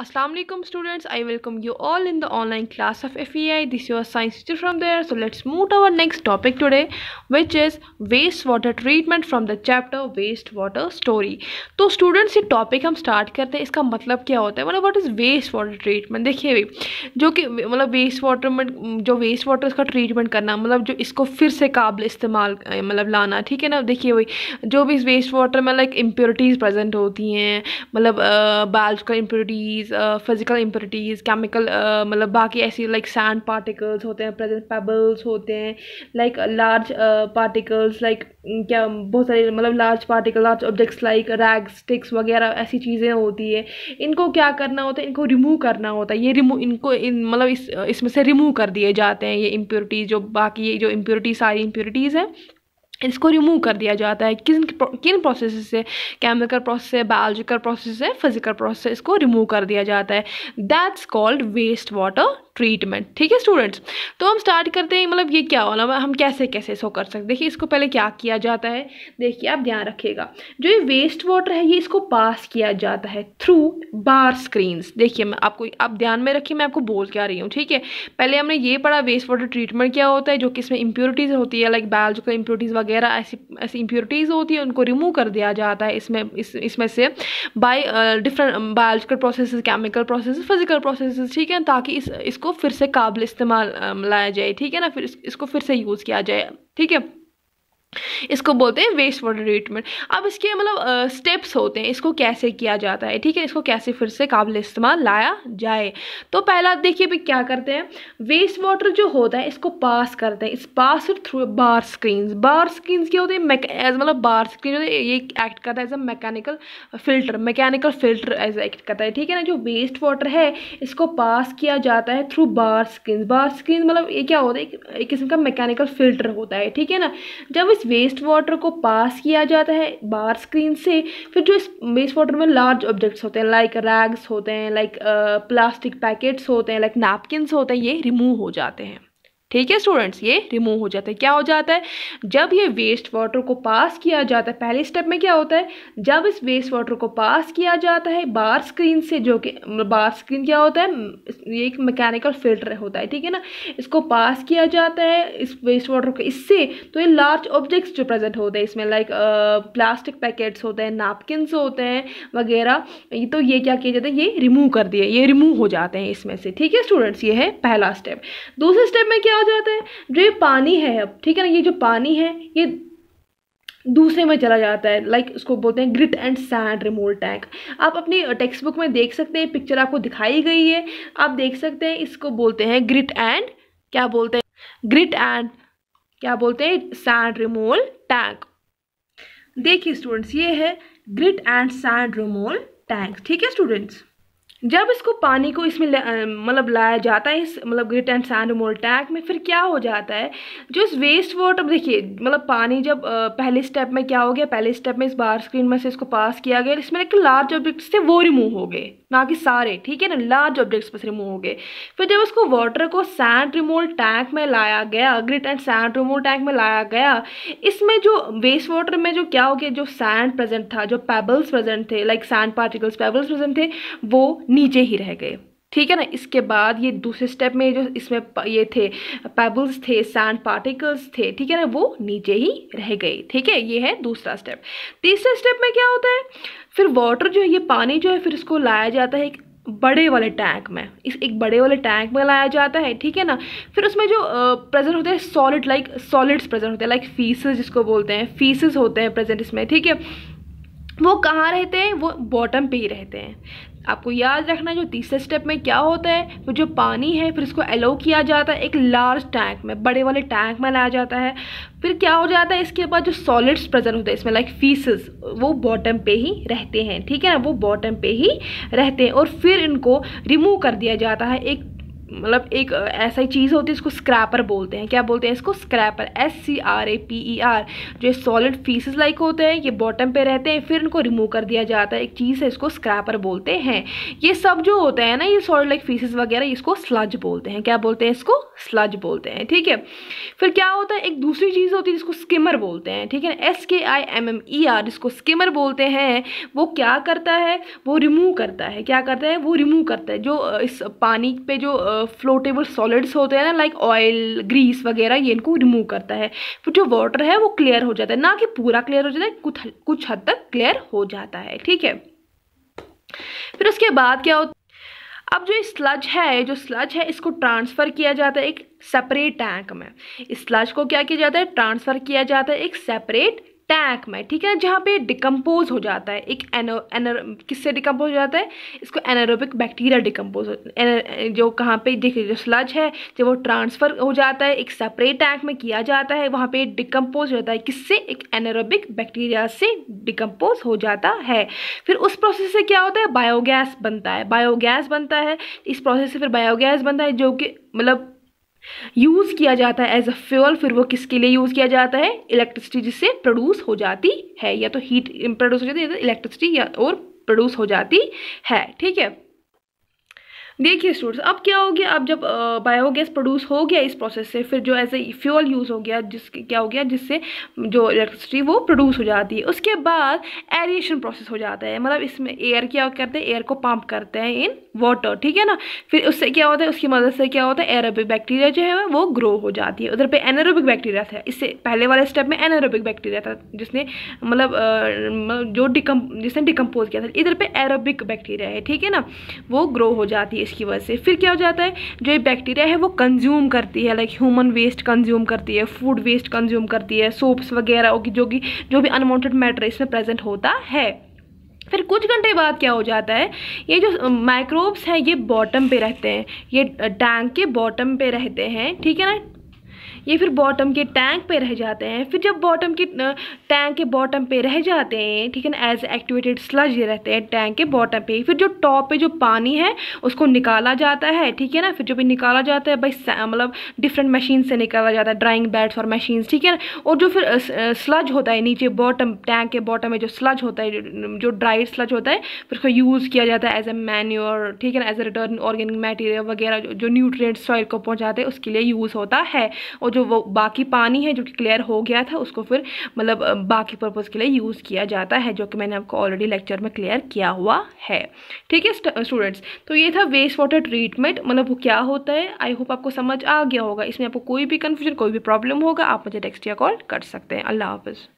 Assalamualaikum students I welcome you all in the online class of FEI this is your science teacher from there so let's move to our next topic today which is wastewater treatment from the chapter wastewater story तो students ये topic हम start करते हैं इसका मतलब क्या होता है मतलब what is wastewater treatment देखिए भी जो कि मतलब waste water में जो waste water इसका treatment करना मतलब जो इसको फिर से काबिल इस्तेमाल मतलब लाना ठीक है ना देखिए वही जो भी इस waste water में like impurities present होती हैं मतलब biological impurities impurities physical impurities chemical मतलब बाकी ऐसी लाइक सैंड पार्टिकल्स होते हैं प्रेजेंट पेबल्स होते हैं लाइक लार्ज पार्टिकल्स लाइक क्या बहुत सारे मतलब large particle large objects like rag sticks वगैरह ऐसी चीज़ें होती है इनको क्या करना होता है इनको रिमूव करना होता है ये रिमूव इनको इन मतलब इस इसमें से रिमूव कर दिए जाते हैं ये इम्प्योरिटीज़ जो बाकी ये जो इम्प्योरिटी सारी इम्प्योरिटीज़ हैं इसको रिमूव कर दिया जाता है किन किन प्रोसेस से केमिकल प्रोसेस है बायोलॉजिकल प्रोसेस है फिजिकल प्रोसेस इसको रिमूव कर दिया जाता है that's called waste water treatment ठीक है स्टूडेंट्स तो हम स्टार्ट करते हैं मतलब ये क्या होना मतलब हम कैसे कैसे इसको कर सकते देखिए इसको पहले क्या किया जाता है देखिए आप ध्यान रखिएगा जो ये वेस्ट वाटर है ये इसको पास किया जाता है थ्रू बार स्क्रीन्स देखिए मैं आपको आप ध्यान में रखिए मैं आपको बोल के आ रही हूँ ठीक है पहले हमने ये पढ़ा वेस्ट वाटर ट्रीटमेंट क्या होता है जो कि इसमें इम्प्योरिटीज़ होती है लाइक बायोलॉजिकल इम्प्योरिटीज़ वगैरह ऐसी ऐसी इम्प्योरिटीज़ होती है उनको रिमूव कर दिया जाता है इसमें इस इसमें से by different biological process chemical process physical process ठीक है ताकि इस इसको इसको फिर से काबिल इस्तेमाल लाया जाए ठीक है ना फिर इसको फिर से यूज़ किया जाए ठीक है इसको बोलते हैं वेस्ट वाटर ट्रीटमेंट अब इसके मतलब स्टेप्स होते हैं इसको कैसे किया जाता है ठीक है इसको कैसे फिर से काबिल इस्तेमाल लाया जाए तो पहला देखिए भी क्या करते हैं वेस्ट वाटर जो होता है इसको पास करते हैं इस pass through bar screen bar screen क्या होते हैं एज मतलब बार स्क्रीन ये एक्ट करता है as a mechanical filter mechanical filter as act करता है ठीक है ना जो वेस्ट वाटर है इसको पास किया जाता है through bar screen bar screen मतलब ये क्या होता है एक किस्म का मैकेनिकल फिल्टर होता है ठीक है ना जब इस वेस्ट वाटर को पास किया जाता है बार स्क्रीन से फिर जो इस वेस्ट वाटर में लार्ज ऑब्जेक्ट्स होते हैं लाइक रैग्स होते हैं लाइक प्लास्टिक पैकेट्स होते हैं लाइक नैपकिन होते हैं ये रिमूव हो जाते हैं ठीक है स्टूडेंट्स ये रिमूव हो जाता है क्या हो जाता है जब ये वेस्ट वाटर को पास किया जाता है पहले स्टेप में क्या होता है जब इस वेस्ट वाटर को पास किया जाता है बार स्क्रीन से जो कि बार स्क्रीन क्या होता है ये एक मैकेनिकल फिल्टर होता है ठीक है ना इसको पास किया जाता है इस वेस्ट वाटर को इससे तो ये लार्ज ऑब्जेक्ट्स जो प्रेजेंट होते हैं इसमें लाइक प्लास्टिक पैकेट्स होते हैं नापकिनस होते हैं वगैरह ये तो ये क्या किया जाता है ये रिमूव कर दिया ये रिमूव हो जाते हैं इसमें से ठीक है स्टूडेंट्स ये है पहला स्टेप दूसरे स्टेप में क्या आ जाता है जो ये पानी है अब ठीक है ना ये जो पानी है ये दूसरे में चला जाता है लाइक like उसको बोलते हैं grit and sand removal tank आप अपनी टेक्स्ट बुक में देख सकते हैं पिक्चर आपको दिखाई गई है आप देख सकते हैं इसको बोलते हैं ग्रिट एंड क्या बोलते हैं ग्रिट एंड क्या बोलते हैं सैंड रिमोल टैंक देखिए स्टूडेंट्स ये है grit and sand removal tank ठीक है स्टूडेंट्स जब इसको पानी को इसमें मतलब लाया जाता है इस मतलब grit and sand removal tank में फिर क्या हो जाता है जो इस वेस्ट वाटर देखिए मतलब पानी जब पहले स्टेप में क्या हो गया पहले स्टेप में इस बार स्क्रीन में से इसको पास किया गया इसमें एक लार्ज ऑब्जेक्ट्स थे वो रिमूव हो गए ना कि सारे ठीक है ना लार्ज ऑब्जेक्ट्स बस रिमूव हो गए फिर जब उसको वाटर को सैंड रिमोल टैंक में लाया गया grit and sand removal tank में लाया गया इसमें जो वेस्ट वाटर में जो क्या हो गया जो सैंड प्रेजेंट था जो पेबल्स प्रेजेंट थे like sand particles pebbles present थे वो नीचे ही रह गए ठीक है ना इसके बाद ये दूसरे स्टेप में जो इसमें ये थे पेबल्स थे सैंड पार्टिकल्स थे ठीक है ना वो नीचे ही रह गए ठीक है ये है दूसरा स्टेप तीसरे स्टेप में क्या होता है फिर वाटर जो है ये पानी जो है फिर इसको लाया जाता है एक बड़े वाले टैंक में इस एक बड़े वाले टैंक में लाया जाता है ठीक है ना फिर उसमें जो प्रेजेंट होते हैं सॉलिड लाइक सॉलिड्स प्रेजेंट होते हैं लाइक फीसेस जिसको बोलते हैं फीसेस होते हैं प्रेजेंट इसमें ठीक है वो कहाँ रहते हैं वो बॉटम पे ही रहते हैं आपको याद रखना है जो तीसरे स्टेप में क्या होता है वो जो पानी है फिर इसको एलो किया जाता है एक लार्ज टैंक में बड़े वाले टैंक में लाया जाता है फिर क्या हो जाता है इसके बाद जो सॉलिड्स प्रेजेंट होते हैं इसमें लाइक फीसेस वो बॉटम पे ही रहते हैं ठीक है ना वो बॉटम पे ही रहते हैं और फिर इनको रिमूव कर दिया जाता है एक मतलब एक ऐसा ही चीज़ होती है इसको स्क्रैपर बोलते हैं क्या बोलते हैं इसको scraper S C R A P E R जो ये सॉलिड फीसेस लाइक होते हैं ये बॉटम पे रहते हैं फिर इनको रिमूव कर दिया जाता है एक चीज़ है इसको स्क्रैपर बोलते हैं ये सब जो होता है ना ये सॉलिड लाइक फीसेस वगैरह इसको स्लज बोलते हैं क्या बोलते हैं इसको स्लज बोलते हैं ठीक है फिर क्या होता है एक दूसरी चीज़ होती है जिसको स्किमर बोलते हैं ठीक है S K I M M E R जिसको स्किमर बोलते हैं वो क्या करता है वो रिमूव करता है क्या करता है वो रिमूव करता है जो इस पानी पे जो फ्लोटेबल सॉलिड्स होते हैं ना लाइक ऑयल ग्रीस वगैरह ये इनको रिमूव करता है फिर जो वाटर है वो क्लियर हो जाता है ना कि पूरा क्लियर हो जाता है कुछ कुछ हद तक क्लियर हो जाता है ठीक है फिर उसके बाद क्या होता अब जो स्लज है जो स्लज है इसको ट्रांसफ़र किया जाता है एक सेपरेट टैंक में स्लज को क्या किया जाता है ट्रांसफ़र किया जाता है एक सेपरेट टैंक में ठीक है जहाँ पे डिकम्पोज हो जाता है एक एनो एनर किससे डिकम्पोज हो जाता है इसको एनारोबिक बैक्टीरिया डिकम्पोज जो कहाँ पे देखिए जो स्लज है जब वो ट्रांसफ़र हो जाता है एक सेपरेट टैंक में किया जाता है वहाँ पे डिकम्पोज हो जाता है किससे एक एनारोबिक बैक्टीरिया से डिकम्पोज हो जाता है फिर उस प्रोसेस से क्या होता है बायोगैस बनता है बायोगैस बनता है इस प्रोसेस से फिर बायोगैस बनता है जो कि मतलब यूज़ किया जाता है एज अ फ्यूल फिर वो किसके लिए यूज़ किया जाता है इलेक्ट्रिसिटी जिससे प्रोड्यूस हो जाती है या तो हीट प्रोड्यूस हो जाती है इलेक्ट्रिसिटी तो या और प्रोड्यूस हो जाती है ठीक है देखिए स्टूडेंट्स अब क्या हो गया अब जब बायोगैस प्रोड्यूस हो गया इस प्रोसेस से फिर जो एज ए फ्यूल यूज़ हो गया जिस क्या हो गया जिससे जो इलेक्ट्रिसिटी वो प्रोड्यूस हो जाती है उसके बाद एरिएशन प्रोसेस हो जाता है मतलब इसमें एयर क्या करते हैं एयर को पंप करते हैं इन वाटर ठीक है ना फिर उससे क्या होता है उसकी मदद से क्या होता है एरोबिक बैक्टीरिया जो है वो ग्रो हो जाती है उधर पर एनरोबिक बैक्टीरिया था इससे पहले वाले स्टेप में एनारोबिक बैक्टीरिया था जिसने मतलब, मतलब जो डिकम जिसने डिकम्पोज किया था इधर पर एरोबिक बैक्टीरिया है ठीक है ना वो ग्रो हो जाती है इसकी वजह से फिर क्या हो जाता है जो ये बैक्टीरिया है वो कंज्यूम करती है लाइक ह्यूमन वेस्ट कंज्यूम करती है फूड वेस्ट कंज्यूम करती है सोप्स वगैरह जो कि जो भी अनवॉन्टेड मैटर इसमें प्रेजेंट होता है फिर कुछ घंटे बाद क्या हो जाता है ये जो माइक्रोब्स हैं ये बॉटम पे रहते हैं ये टैंक के बॉटम पे रहते हैं ठीक है ना ये फिर बॉटम के टैंक पे रह जाते हैं फिर जब बॉटम के टैंक के बॉटम पे रह जाते हैं ठीक है ना एज एक्टिवेटेड स्लज ये रहते हैं टैंक के बॉटम पे फिर जो टॉप पे जो पानी है उसको निकाला जाता है ठीक है ना फिर जो भी निकाला जाता है भाई मतलब डिफरेंट मशीन से निकाला जाता है ड्राइंग बैड्स और मशीन ठीक है ना और जो फिर स्लज होता है नीचे बॉटम टैंक के बॉटम में जो स्लज होता है जो ड्राइड स्लज होता है फिर उसको यूज़ किया जाता है एज ए मैन्योर ठीक है ना as a return organic material वगैरह जो न्यूट्रिय सॉइल को पहुँचाते हैं उसके लिए यूज़ होता है और जो वो बाकी पानी है जो कि क्लियर हो गया था उसको फिर मतलब बाकी पर्पज़ के लिए यूज़ किया जाता है जो कि मैंने आपको ऑलरेडी लेक्चर में क्लियर किया हुआ है ठीक है स्टूडेंट्स तो ये था वेस्ट वाटर ट्रीटमेंट मतलब वो क्या होता है आई होप आपको समझ आ गया होगा इसमें आपको कोई भी कन्फ्यूजन कोई भी प्रॉब्लम होगा आप मुझे टेक्स्ट या कॉल कर सकते हैं अल्लाह हाफिज़